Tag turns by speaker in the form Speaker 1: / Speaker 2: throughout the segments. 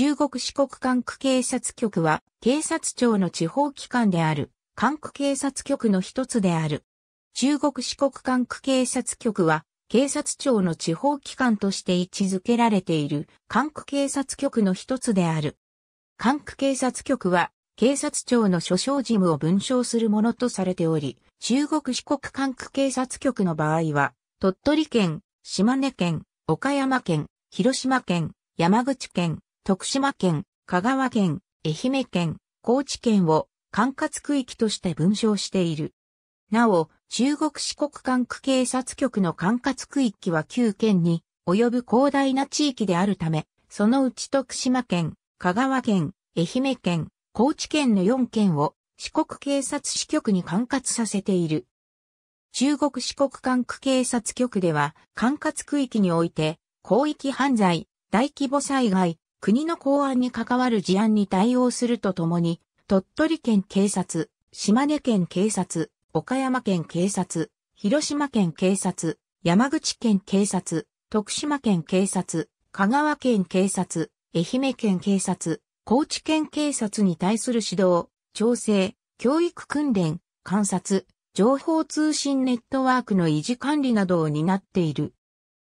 Speaker 1: 中国四国管区警察局は、警察庁の地方機関である、管区警察局の一つである。中国四国管区警察局は、警察庁の地方機関として位置づけられている管区警察局の一つである。管区警察局は、警察庁の所掌事務を分章するものとされており、中国四国管区警察局の場合は、鳥取県、島根県、岡山県、広島県、山口県、徳島県、香川県、愛媛県、高知県を管轄区域として分章している。なお、中国四国管区警察局の管轄区域は9県に及ぶ広大な地域であるため、そのうち徳島県、香川県、愛媛県、高知県の4県を四国警察支局に管轄させている。中国四国管区警察局では管轄区域において広域犯罪、大規模災害、国の公安に関わる事案に対応するとともに、鳥取県警察、島根県警察、岡山県警察、広島県警察、山口県警察、徳島県警察、香川県警察、愛媛県警察、高知県警察に対する指導、調整、教育訓練、観察、情報通信ネットワークの維持管理などを担っている。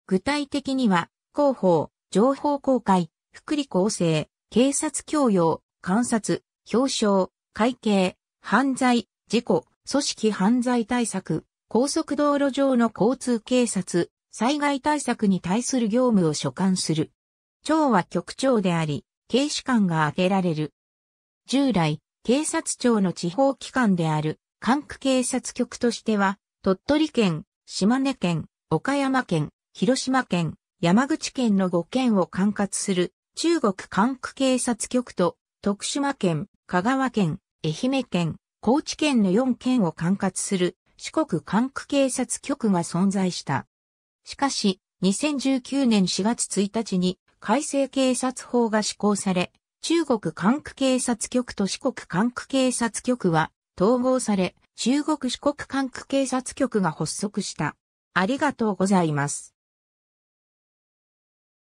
Speaker 1: 具体的には、広報、情報公開、福利厚生、警察教養、観察、表彰、会計、犯罪、事故、組織犯罪対策、高速道路上の交通警察、災害対策に対する業務を所管する。長は局長であり、警視官が挙げられる。従来、警察庁の地方機関である、管区警察局としては、鳥取県、島根県、岡山県、広島県、山口県の5県を管轄する中国管区警察局と徳島県、香川県、愛媛県、高知県の4県を管轄する四国管区警察局が存在した。しかし、2019年4月1日に改正警察法が施行され、中国管区警察局と四国管区警察局は統合され、中国四国管区警察局が発足した。ありがとうございます。